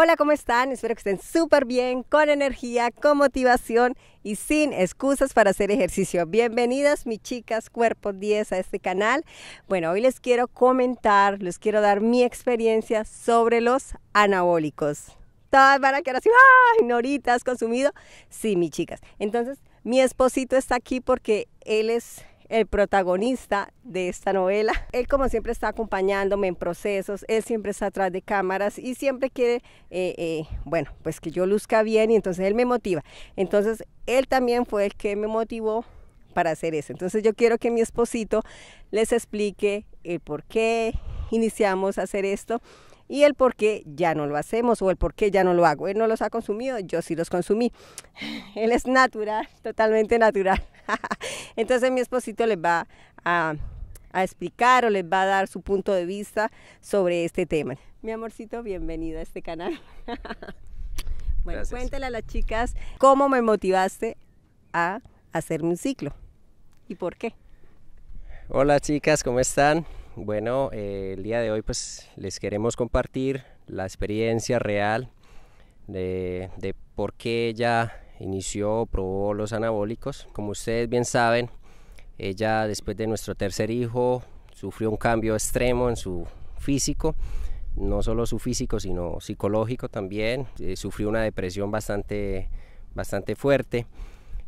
Hola, ¿cómo están? Espero que estén súper bien, con energía, con motivación y sin excusas para hacer ejercicio. Bienvenidas, mis chicas Cuerpo 10 a este canal. Bueno, hoy les quiero comentar, les quiero dar mi experiencia sobre los anabólicos. Todas van a quedar así, ¡ay, Norita, has consumido! Sí, mis chicas. Entonces, mi esposito está aquí porque él es el protagonista de esta novela. Él como siempre está acompañándome en procesos, él siempre está atrás de cámaras y siempre quiere, eh, eh, bueno, pues que yo luzca bien y entonces él me motiva. Entonces él también fue el que me motivó para hacer eso. Entonces yo quiero que mi esposito les explique el por qué iniciamos a hacer esto y el por qué ya no lo hacemos o el por qué ya no lo hago. Él no los ha consumido, yo sí los consumí. Él es natural, totalmente natural. Entonces mi esposito les va a, explicar o les va a dar su punto de vista sobre este tema. Mi amorcito, bienvenido a este canal. bueno, cuéntale a las chicas cómo me motivaste a hacerme un ciclo y por qué. Hola chicas, ¿cómo están? Bueno, eh, el día de hoy pues les queremos compartir la experiencia real de, por qué ella inició, probó los anabólicos. Como ustedes bien saben, ella después de nuestro tercer hijo sufrió un cambio extremo en su físico, no solo su físico, sino psicológico también. Eh, sufrió una depresión bastante, bastante fuerte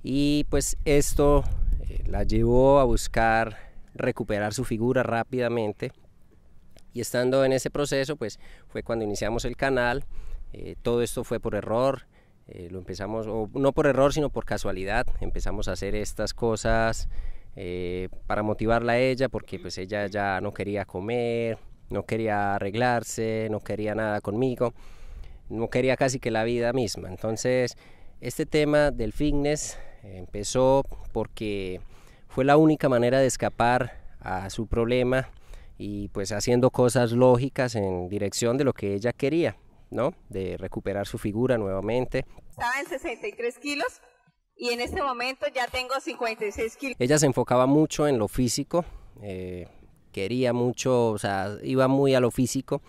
y pues esto eh, la llevó a buscar recuperar su figura rápidamente. Y estando en ese proceso, pues fue cuando iniciamos el canal. Eh, todo esto fue por error. Eh, lo empezamos, no por error, sino por casualidad, empezamos a hacer estas cosas eh, para motivarla a ella, porque pues ella ya no quería comer, no quería arreglarse, no quería nada conmigo, no quería casi que la vida misma. Entonces, este tema del fitness eh, empezó porque fue la única manera de escapar a su problema y pues haciendo cosas lógicas en dirección de lo que ella quería. De recuperar su figura nuevamente. Estaba en 63 kilos y en este momento ya tengo 56 kilos. Ella se enfocaba mucho en lo físico, eh, quería mucho, o sea, iba muy a lo físico.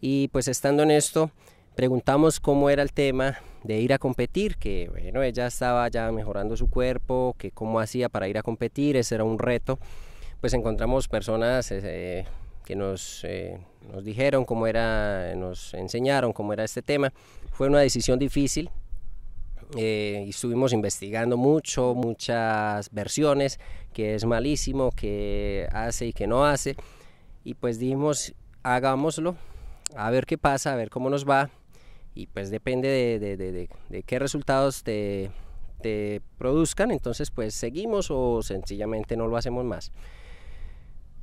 Y pues estando en esto, preguntamos cómo era el tema de ir a competir, que bueno, ella estaba ya mejorando su cuerpo, que cómo hacía para ir a competir, ese era un reto. Pues encontramos personas... Eh, que nos, eh, nos dijeron cómo era, nos enseñaron cómo era este tema. Fue una decisión difícil eh, y estuvimos investigando mucho, muchas versiones, que es malísimo, que hace y que no hace. Y pues dijimos, hagámoslo, a ver qué pasa, a ver cómo nos va. Y pues depende de, de, de qué resultados te, te produzcan, entonces pues seguimos o sencillamente no lo hacemos más.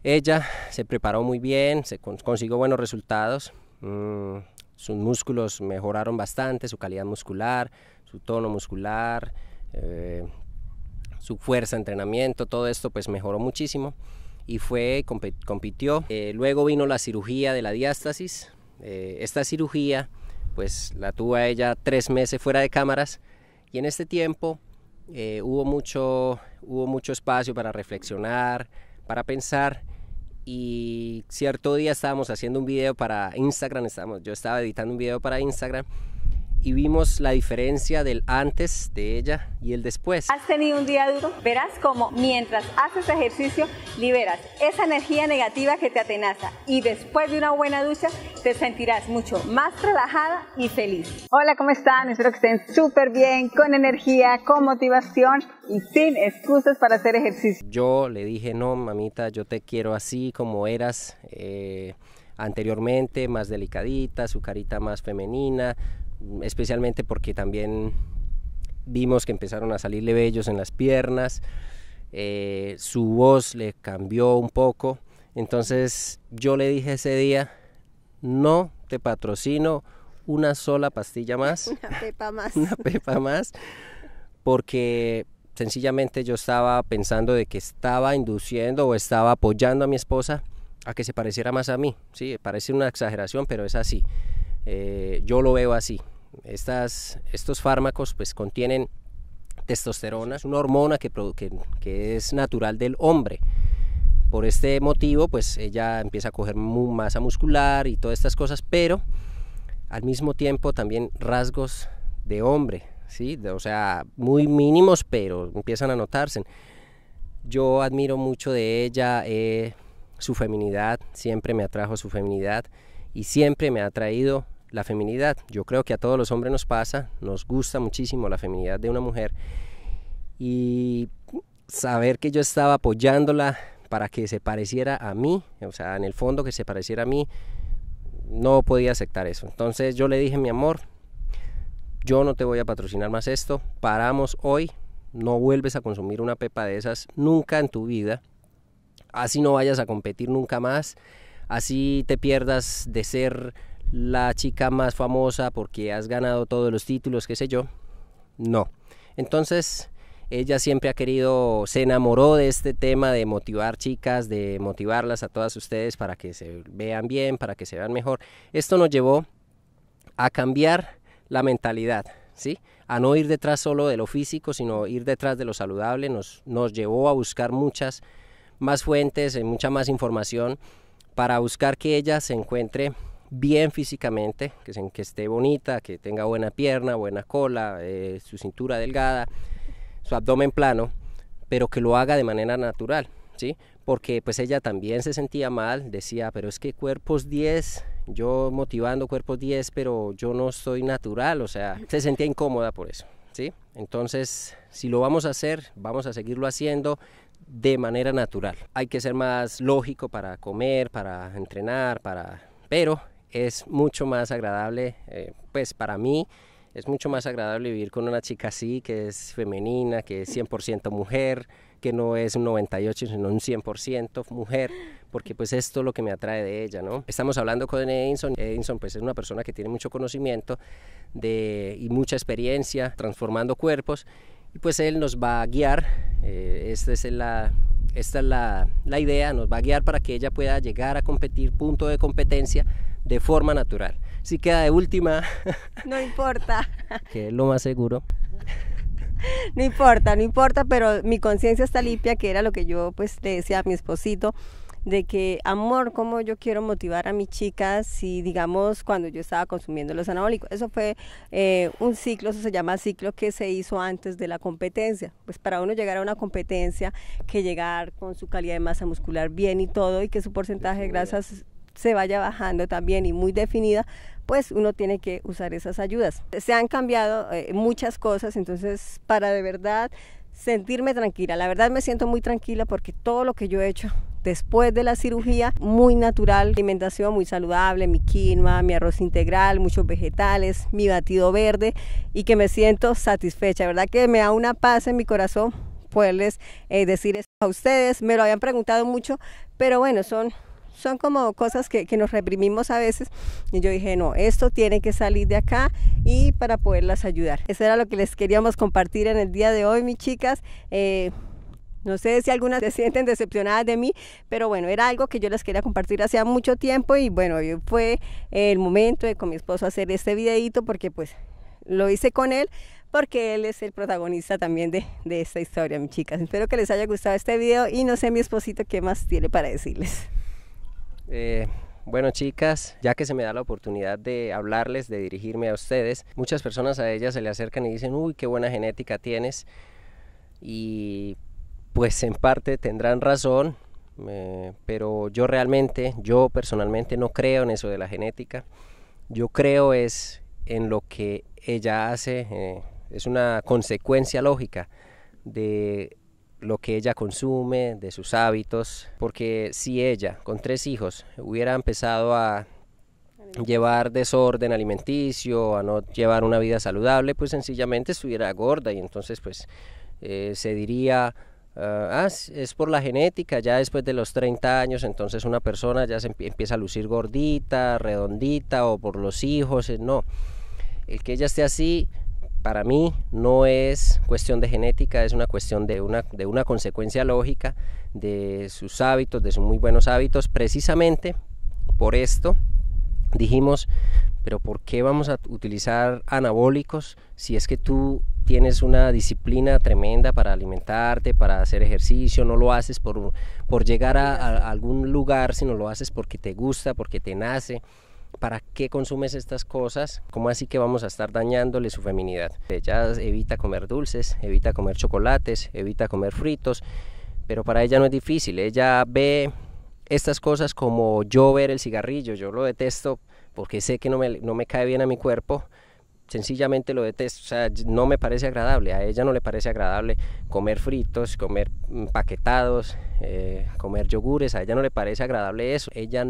Ella se preparó muy bien, se consiguió buenos resultados. Mm, sus músculos mejoraron bastante, su calidad muscular, su tono muscular, eh, su fuerza, entrenamiento, todo esto pues mejoró muchísimo y fue, compitió. Eh, luego vino la cirugía de la diástasis. Eh, esta cirugía pues la tuvo ella tres meses fuera de cámaras y en este tiempo hubo, mucho, hubo mucho espacio para reflexionar, para pensar y cierto día estábamos haciendo un video para Instagram, estábamos, yo estaba editando un video para Instagram y vimos la diferencia del antes de ella y el después. ¿Has tenido un día duro? Verás cómo mientras haces ejercicio liberas esa energía negativa que te atenaza y después de una buena ducha te sentirás mucho más relajada y feliz. Hola, ¿cómo están? Espero que estén súper bien, con energía, con motivación y sin excusas para hacer ejercicio. Yo le dije, no, mamita, yo te quiero así como eras. Eh, anteriormente, más delicadita, su carita más femenina, especialmente porque también vimos que empezaron a salirle vellos en las piernas, eh, su voz le cambió un poco, entonces yo le dije ese día, no te patrocino una sola pastilla más. Una pepa más. una pepa más, porque sencillamente yo estaba pensando de que estaba induciendo o estaba apoyando a mi esposa a que se pareciera más a mí. Sí, parece una exageración, pero es así. Eh, yo lo veo así. Estas, estos fármacos pues contienen testosterona, es una hormona que, que, es natural del hombre. Por este motivo pues ella empieza a coger masa muscular y todas estas cosas, pero al mismo tiempo también rasgos de hombre, ¿sí? o sea, muy mínimos, pero empiezan a notarse. Yo admiro mucho de ella, eh, su feminidad, siempre me atrajo su feminidad y siempre me ha atraído la feminidad. Yo creo que a todos los hombres nos pasa, nos gusta muchísimo la feminidad de una mujer y saber que yo estaba apoyándola para que se pareciera a mí, o sea, en el fondo que se pareciera a mí, no podía aceptar eso. Entonces yo le dije, mi amor, yo no te voy a patrocinar más esto, paramos hoy, no vuelves a consumir una pepa de esas nunca en tu vida, así no vayas a competir nunca más, así te pierdas de ser la chica más famosa porque has ganado todos los títulos, qué sé yo. No. Entonces, ella siempre ha querido, se enamoró de este tema de motivar chicas, de motivarlas a todas ustedes para que se vean bien, para que se vean mejor. Esto nos llevó a cambiar la mentalidad, ¿sí? A no ir detrás solo de lo físico, sino ir detrás de lo saludable. Nos, nos llevó a buscar muchas más fuentes, eh, mucha más información para buscar que ella se encuentre bien físicamente, que, que esté bonita, que tenga buena pierna, buena cola, eh, su cintura delgada, su abdomen plano, pero que lo haga de manera natural, ¿sí? Porque pues ella también se sentía mal, decía, pero es que cuerpos 10, yo motivando cuerpos 10, pero yo no soy natural, o sea, se sentía incómoda por eso, ¿sí? Entonces, si lo vamos a hacer, vamos a seguirlo haciendo de manera natural. Hay que ser más lógico para comer, para entrenar, para... Pero es mucho más agradable, eh, pues para mí es mucho más agradable vivir con una chica así, que es femenina, que es 100% mujer, que no es un 98, sino un 100% mujer, porque pues esto es lo que me atrae de ella, ¿no? Estamos hablando con Edinson, Edinson pues es una persona que tiene mucho conocimiento de, y mucha experiencia transformando cuerpos, y pues él nos va a guiar, eh, esta es la, esta es la, la idea, nos va a guiar para que ella pueda llegar a competir, punto de competencia, de forma natural. Si queda de última... No importa. Que es lo más seguro. No importa, no importa, pero mi conciencia está limpia, que era lo que yo pues le decía a mi esposito de que, amor, como yo quiero motivar a mis chicas si, digamos, cuando yo estaba consumiendo los anabólicos? Eso fue eh, un ciclo, eso se llama ciclo que se hizo antes de la competencia. Pues para uno llegar a una competencia, que llegar con su calidad de masa muscular bien y todo, y que su porcentaje de grasas se vaya bajando también y muy definida, pues uno tiene que usar esas ayudas. Se han cambiado eh, muchas cosas, entonces para de verdad sentirme tranquila, la verdad me siento muy tranquila porque todo lo que yo he hecho después de la cirugía, muy natural, alimentación muy saludable, mi quinoa, mi arroz integral, muchos vegetales, mi batido verde y que me siento satisfecha, ¿verdad? Que me da una paz en mi corazón poderles eh, decir esto a ustedes, me lo habían preguntado mucho, pero bueno, son son como cosas que, que, nos reprimimos a veces. Y yo dije, no, esto tiene que salir de acá y para poderlas ayudar. Eso era lo que les queríamos compartir en el día de hoy, mis chicas. Eh, no sé si algunas se sienten decepcionadas de mí, pero bueno, era algo que yo les quería compartir hace mucho tiempo y bueno, fue el momento de con mi esposo hacer este videito porque pues lo hice con él porque él es el protagonista también de, de esta historia, mis chicas. Espero que les haya gustado este video y no sé mi esposito qué más tiene para decirles. Eh, bueno chicas, ya que se me da la oportunidad de hablarles, de dirigirme a ustedes, muchas personas a ellas se le acercan y dicen, uy, qué buena genética tienes. Y pues en parte tendrán razón, eh, pero yo realmente, yo personalmente no creo en eso de la genética. Yo creo es en lo que ella hace, eh, es una consecuencia lógica de lo que ella consume, de sus hábitos, porque si ella, con tres hijos, hubiera empezado a llevar desorden alimenticio, a no llevar una vida saludable, pues sencillamente estuviera gorda y entonces pues eh, se diría, ah, es por la genética, ya después de los 30 años entonces una persona ya se empieza a lucir gordita, redondita o por los hijos, eh, no. El que ella esté así para mí no es cuestión de genética, es una cuestión de una, consecuencia lógica de sus hábitos, de sus muy buenos hábitos. Precisamente por esto dijimos, pero ¿por qué vamos a utilizar anabólicos si es que tú tienes una disciplina tremenda para alimentarte, para hacer ejercicio, no lo haces por, llegar a, a algún lugar, sino lo haces porque te gusta, porque te nace? para qué consumes estas cosas, cómo así que vamos a estar dañándole su feminidad. Ella eh, evita comer dulces, evita comer chocolates, evita comer fritos, pero para ella no es difícil, ella ve estas cosas como yo ver el cigarrillo, yo lo detesto porque sé que no me, no me cae bien a mi cuerpo, sencillamente lo detesto, o sea, no me parece agradable, a ella no le parece agradable comer fritos, comer mm, paquetados, eh, comer yogures, a ella no le parece agradable eso, ella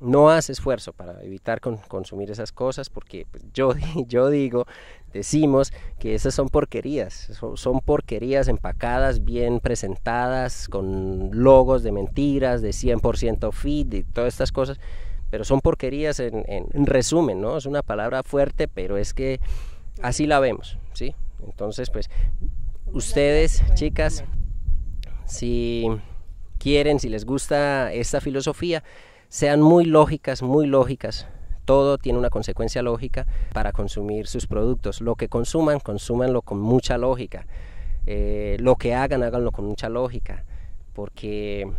no hace esfuerzo para evitar consumir esas cosas porque pues, yo, yo digo, decimos que esas son porquerías, son, porquerías empacadas, bien presentadas, con logos de mentiras, de 100% fit y todas estas cosas, pero son porquerías en, en, resumen, ¿no? Es una palabra fuerte, pero es que así la vemos, ¿sí? Entonces, pues, ustedes, chicas, si quieren, si les gusta esta filosofía, sean muy lógicas, muy lógicas. Todo tiene una consecuencia lógica para consumir sus productos. Lo que consuman, consúmanlo con mucha lógica. Eh, lo que hagan, háganlo con mucha lógica. Porque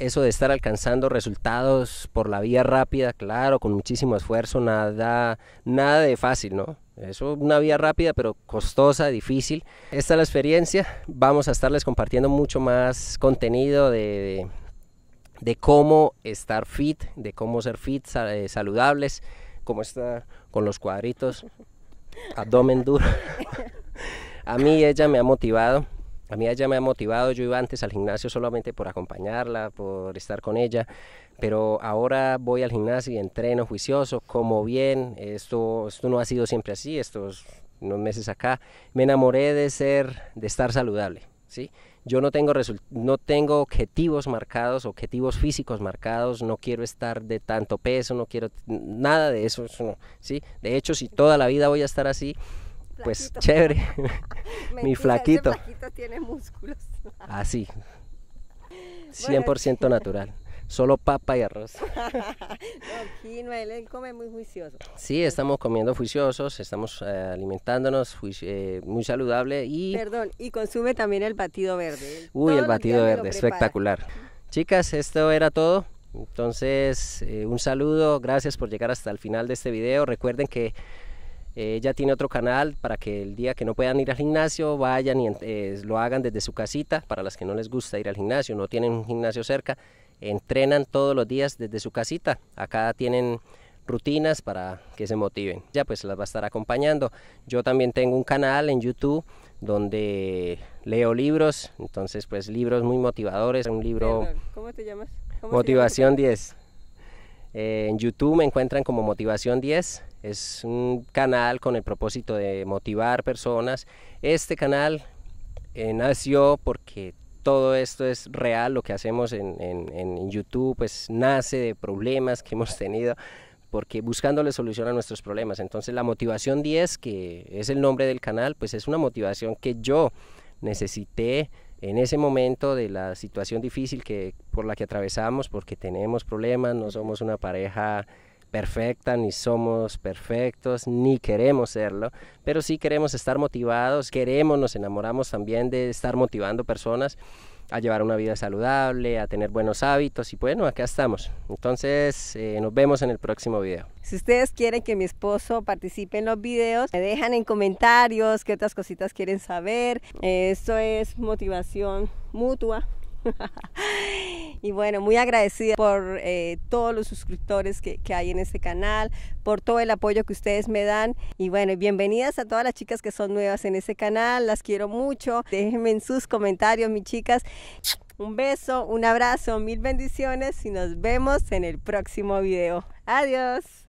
eso de estar alcanzando resultados por la vía rápida, claro, con muchísimo esfuerzo, nada, nada de fácil, ¿no? es una vía rápida, pero costosa, difícil. Esta es la experiencia. Vamos a estarles compartiendo mucho más contenido de de cómo estar fit, de cómo ser fit, eh, saludables, cómo estar con los cuadritos, abdomen duro. A mí ella me ha motivado, a mí ella me ha motivado, yo iba antes al gimnasio solamente por acompañarla, por estar con ella, pero ahora voy al gimnasio y entreno juicioso, como bien, esto, esto no ha sido siempre así, estos unos meses acá, me enamoré de ser, de estar saludable, ¿sí? yo no tengo, no tengo objetivos marcados, objetivos físicos marcados, no quiero estar de tanto peso, no quiero nada de eso, ¿sí? De hecho, si toda la vida voy a estar así, pues chévere, mi flaquito. flaquito tiene músculos. así, ah, 100% natural solo papa y arroz. no, Noel él come muy juicioso. Sí, estamos comiendo juiciosos, estamos eh, alimentándonos eh, muy saludable y... Perdón, y consume también el batido verde. Uy, el batido verde, espectacular. Chicas, esto era todo. Entonces, eh, un saludo, gracias por llegar hasta el final de este video. Recuerden que ella tiene otro canal para que el día que no puedan ir al gimnasio vayan y lo hagan desde su casita para las que no les gusta ir al gimnasio, no tienen un gimnasio cerca entrenan todos los días desde su casita. Acá tienen rutinas para que se motiven. Ya pues las va a estar acompañando. Yo también tengo un canal en YouTube donde leo libros, entonces pues libros muy motivadores, un libro... ¿Cómo te llamas? Motivación 10. Eh, en YouTube me encuentran como Motivación 10. Es un canal con el propósito de motivar personas. Este canal eh, nació porque todo esto es real, lo que hacemos en, YouTube pues nace de problemas que hemos tenido porque buscándole solución a nuestros problemas. Entonces la motivación 10, que es el nombre del canal, pues es una motivación que yo necesité en ese momento de la situación difícil que por la que atravesamos, porque tenemos problemas, no somos una pareja perfecta, ni somos perfectos, ni queremos serlo, pero sí queremos estar motivados, queremos, nos enamoramos también de estar motivando personas a llevar una vida saludable, a tener buenos hábitos y bueno, acá estamos. Entonces eh, nos vemos en el próximo video. Si ustedes quieren que mi esposo participe en los videos, me dejan en comentarios qué otras cositas quieren saber. esto es motivación mutua. Y bueno, muy agradecida por eh, todos los suscriptores que, que, hay en este canal, por todo el apoyo que ustedes me dan. Y bueno, bienvenidas a todas las chicas que son nuevas en este canal, las quiero mucho. Déjenme en sus comentarios, mis chicas. Un beso, un abrazo, mil bendiciones y nos vemos en el próximo video. Adiós.